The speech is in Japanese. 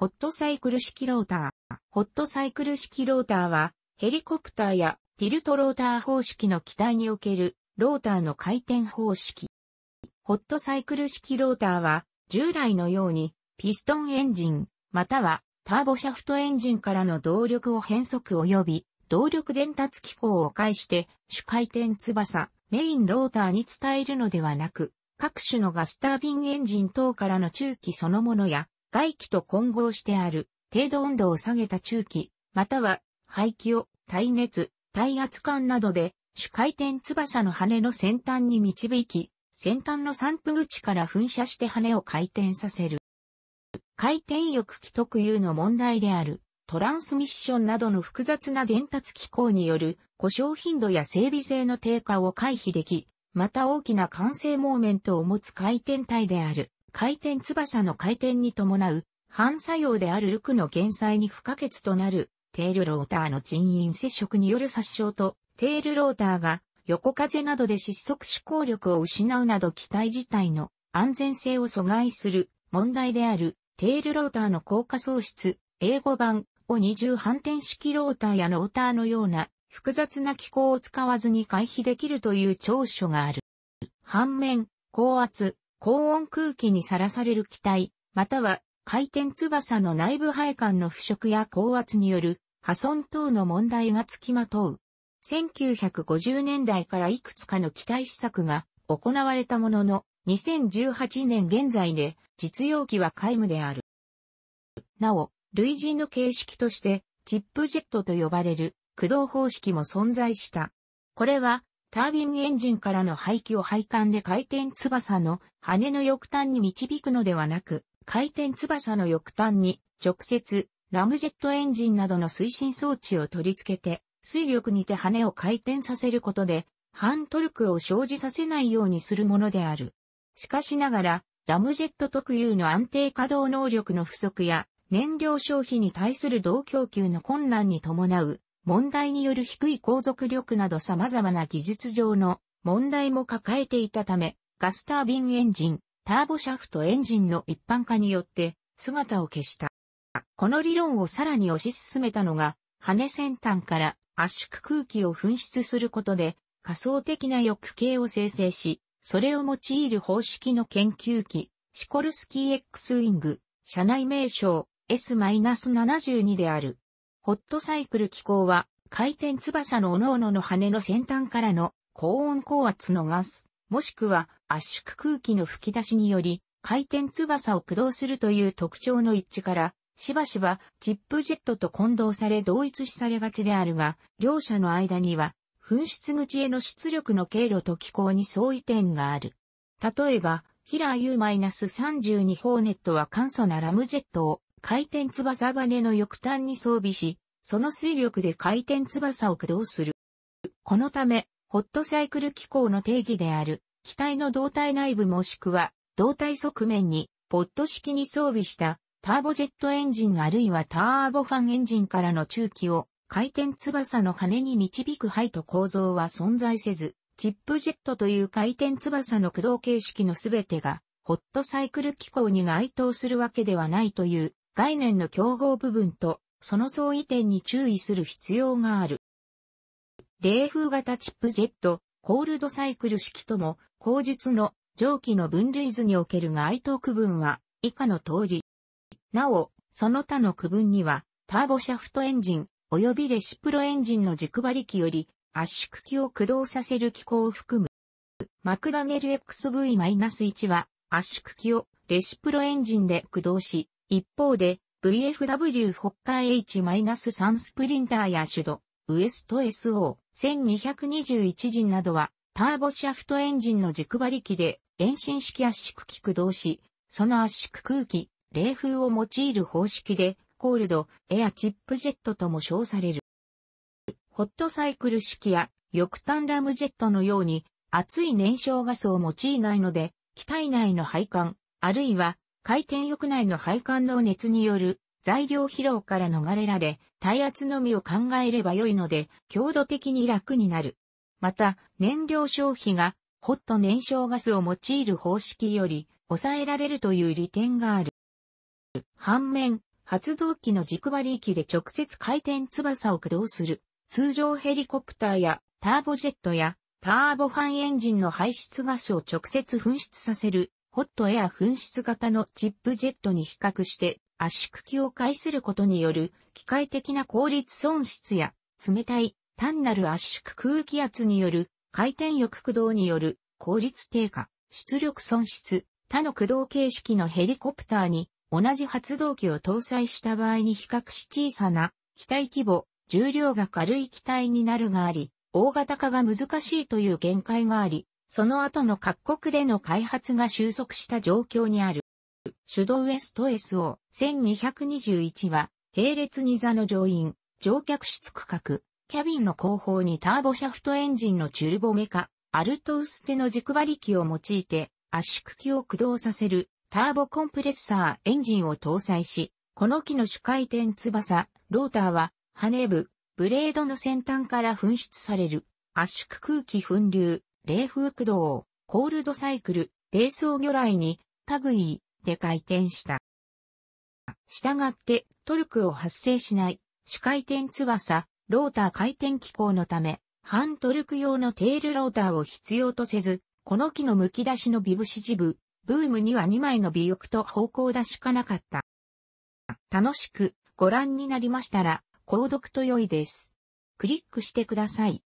ホットサイクル式ローター。ホットサイクル式ローターは、ヘリコプターやティルトローター方式の機体におけるローターの回転方式。ホットサイクル式ローターは、従来のように、ピストンエンジン、またはターボシャフトエンジンからの動力を変速及び、動力伝達機構を介して、主回転翼、メインローターに伝えるのではなく、各種のガスタービンエンジン等からの中期そのものや、外気と混合してある程度温度を下げた中気、または排気を耐熱、耐圧感などで主回転翼の羽の先端に導き、先端の散布口から噴射して羽を回転させる。回転翼機特有の問題である、トランスミッションなどの複雑な伝達機構による故障頻度や整備性の低下を回避でき、また大きな完成モーメントを持つ回転体である。回転翼の回転に伴う反作用であるルクの減災に不可欠となるテールローターの人員接触による殺傷とテールローターが横風などで失速思考力を失うなど機体自体の安全性を阻害する問題であるテールローターの効果喪失、英語版を二重反転式ローターやローターのような複雑な機構を使わずに回避できるという長所がある。反面、高圧、高温空気にさらされる気体、または回転翼の内部配管の腐食や高圧による破損等の問題がつきまとう。1950年代からいくつかの機体試作が行われたものの、2018年現在で実用機は皆無である。なお、類似の形式として、チップジェットと呼ばれる駆動方式も存在した。これは、タービンエンジンからの排気を配管で回転翼の羽の翼端に導くのではなく、回転翼の翼端に直接ラムジェットエンジンなどの推進装置を取り付けて、水力にて羽を回転させることで、反トルクを生じさせないようにするものである。しかしながら、ラムジェット特有の安定稼働能力の不足や、燃料消費に対する同供給の困難に伴う問題による低い航続力など様々な技術上の問題も抱えていたため、ガスタービンエンジン、ターボシャフトエンジンの一般化によって姿を消した。この理論をさらに推し進めたのが、羽先端から圧縮空気を噴出することで、仮想的な翼形を生成し、それを用いる方式の研究機、シコルスキー X ウィング、社内名称 S-72 である。ホットサイクル機構は、回転翼の各々の羽の先端からの高温高圧のガス、もしくは圧縮空気の吹き出しにより、回転翼を駆動するという特徴の一致から、しばしばチップジェットと混同され同一視されがちであるが、両者の間には、噴出口への出力の経路と機構に相違点がある。例えば、ヒラー U-32 ホーネットは簡素なラムジェットを回転翼羽の翼端に装備し、その水力で回転翼を駆動する。このため、ホットサイクル機構の定義である、機体の胴体内部もしくは、胴体側面に、ポット式に装備した、ターボジェットエンジンあるいはターボファンエンジンからの中期を、回転翼の羽に導くイと構造は存在せず、チップジェットという回転翼の駆動形式のすべてが、ホットサイクル機構に該当するわけではないという概念の競合部分とその相違点に注意する必要がある。冷風型チップジェット、コールドサイクル式とも、口述の蒸気の分類図における該当区分は以下の通り。なお、その他の区分には、ターボシャフトエンジン、及びレシプロエンジンの軸馬力より圧縮機を駆動させる機構を含む。マクダネル XV-1 は圧縮機をレシプロエンジンで駆動し、一方で、VFW 北海 H-3 スプリンターや手動、ウエスト SO、1221陣などは、ターボシャフトエンジンの軸馬力で、遠心式圧縮機駆動し、その圧縮空気、冷風を用いる方式で、コールド、エアチップジェットとも称される。ホットサイクル式や、翼端ラムジェットのように、熱い燃焼ガスを用いないので、機体内の配管、あるいは回転翼内の配管の熱による材料疲労から逃れられ、耐圧のみを考えれば良いので、強度的に楽になる。また、燃料消費が、ホット燃焼ガスを用いる方式より、抑えられるという利点がある。反面、発動機の軸張り機で直接回転翼を駆動する、通常ヘリコプターや、ターボジェットや、ターボファンエンジンの排出ガスを直接噴出させるホットエア噴出型のチップジェットに比較して圧縮機を介することによる機械的な効率損失や冷たい単なる圧縮空気圧による回転翼駆動による効率低下、出力損失、他の駆動形式のヘリコプターに同じ発動機を搭載した場合に比較し小さな機体規模、重量が軽い機体になるがあり、大型化が難しいという限界があり、その後の各国での開発が収束した状況にある。手動ウエスト SO1221 は、並列に座の乗員、乗客室区画、キャビンの後方にターボシャフトエンジンのチュルボメカ、アルトウステの軸馬力を用いて圧縮機を駆動させるターボコンプレッサーエンジンを搭載し、この機の主回転翼、ローターは、羽部、ブレードの先端から噴出される圧縮空気噴流、冷風駆動、コールドサイクル、冷装魚雷に、タグイで回転した。したがって、トルクを発生しない、主回転翼、ローター回転機構のため、反トルク用のテールローターを必要とせず、この機の剥き出しのビブシジブ、ブームには2枚の尾翼と方向出しかなかった。楽しくご覧になりましたら、購読と良いです。クリックしてください。